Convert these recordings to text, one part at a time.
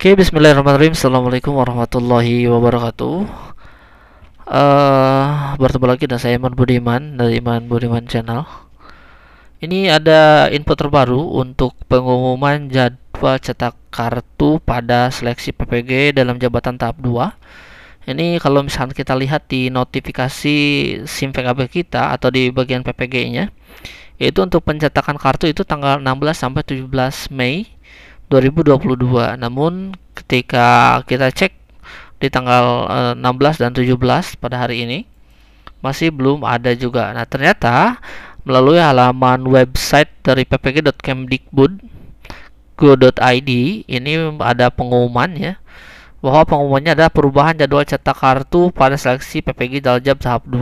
Oke, okay, bismillahirrahmanirrahim. Assalamualaikum warahmatullahi wabarakatuh. Uh, bertemu lagi dengan saya Iman Budiman dari Iman Budiman Channel. Ini ada info terbaru untuk pengumuman jadwal cetak kartu pada seleksi PPG dalam jabatan tahap 2. Ini kalau misalkan kita lihat di notifikasi SIM PKB kita atau di bagian PPG-nya, yaitu untuk pencetakan kartu itu tanggal 16 sampai 17 Mei 2022. Namun ketika kita cek di tanggal 16 eh, dan 17 pada hari ini masih belum ada juga. Nah, ternyata melalui halaman website dari ppg.kemdikbud.go.id ini ada pengumuman ya bahwa pengumumannya ada perubahan jadwal cetak kartu pada seleksi PPG Daljab tahap 2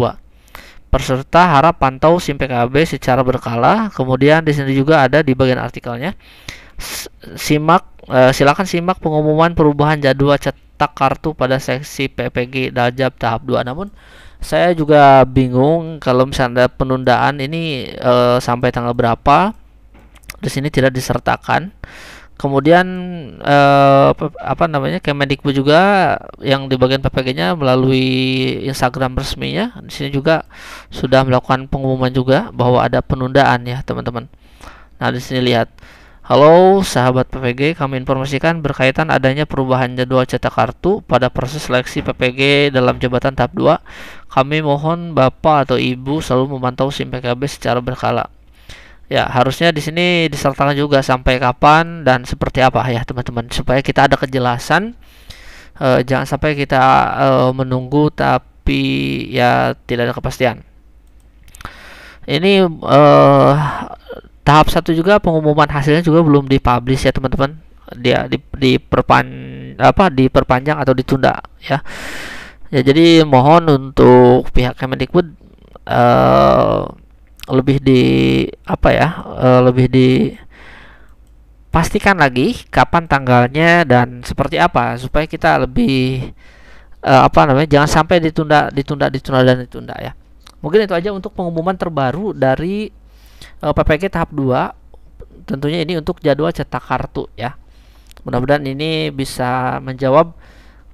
peserta harap pantau SIM PKB secara berkala. Kemudian di sini juga ada di bagian artikelnya simak uh, silakan simak pengumuman perubahan jadwal cetak kartu pada seksi PPG Dajab tahap 2 namun saya juga bingung kalau misalnya penundaan ini uh, sampai tanggal berapa di sini tidak disertakan kemudian eh, apa namanya Kemendikbud juga yang di bagian PPG-nya melalui Instagram resminya di sini juga sudah melakukan pengumuman juga bahwa ada penundaan ya teman-teman. Nah di sini lihat Halo sahabat PPG, kami informasikan berkaitan adanya perubahan jadwal cetak kartu pada proses seleksi PPG dalam jabatan tahap 2. Kami mohon Bapak atau Ibu selalu memantau SIM PKB secara berkala. Ya, harusnya di sini disertakan juga sampai kapan dan seperti apa ya, teman-teman, supaya kita ada kejelasan. E, jangan sampai kita e, menunggu tapi ya tidak ada kepastian ini uh, tahap satu juga pengumuman hasilnya juga belum dipublish ya teman-teman dia di, perpan, apa diperpanjang atau ditunda ya ya jadi mohon untuk pihak Kemendikbud uh, lebih di apa ya uh, lebih di pastikan lagi kapan tanggalnya dan seperti apa supaya kita lebih uh, apa namanya jangan sampai ditunda ditunda ditunda dan ditunda ya mungkin itu aja untuk pengumuman terbaru dari uh, eh, PPG tahap 2 tentunya ini untuk jadwal cetak kartu ya mudah-mudahan ini bisa menjawab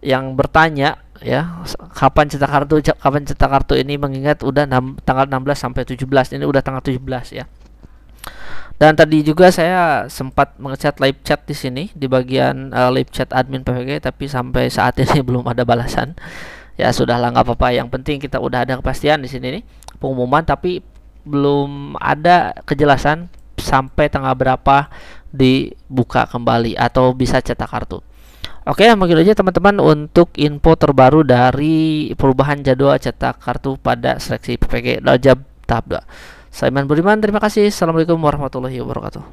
yang bertanya ya kapan cetak kartu kapan cetak kartu ini mengingat udah 6, tanggal 16 sampai 17 ini udah tanggal 17 ya dan tadi juga saya sempat mengecat live chat di sini di bagian uh, live chat admin PPG tapi sampai saat ini belum ada balasan ya sudahlah nggak apa-apa yang penting kita udah ada kepastian di sini nih pengumuman tapi belum ada kejelasan sampai tanggal berapa dibuka kembali atau bisa cetak kartu. Oke, mungkin aja teman-teman untuk info terbaru dari perubahan jadwal cetak kartu pada seleksi PPG Lojab tahap 2. Saya Iman Budiman, terima kasih. Assalamualaikum warahmatullahi wabarakatuh.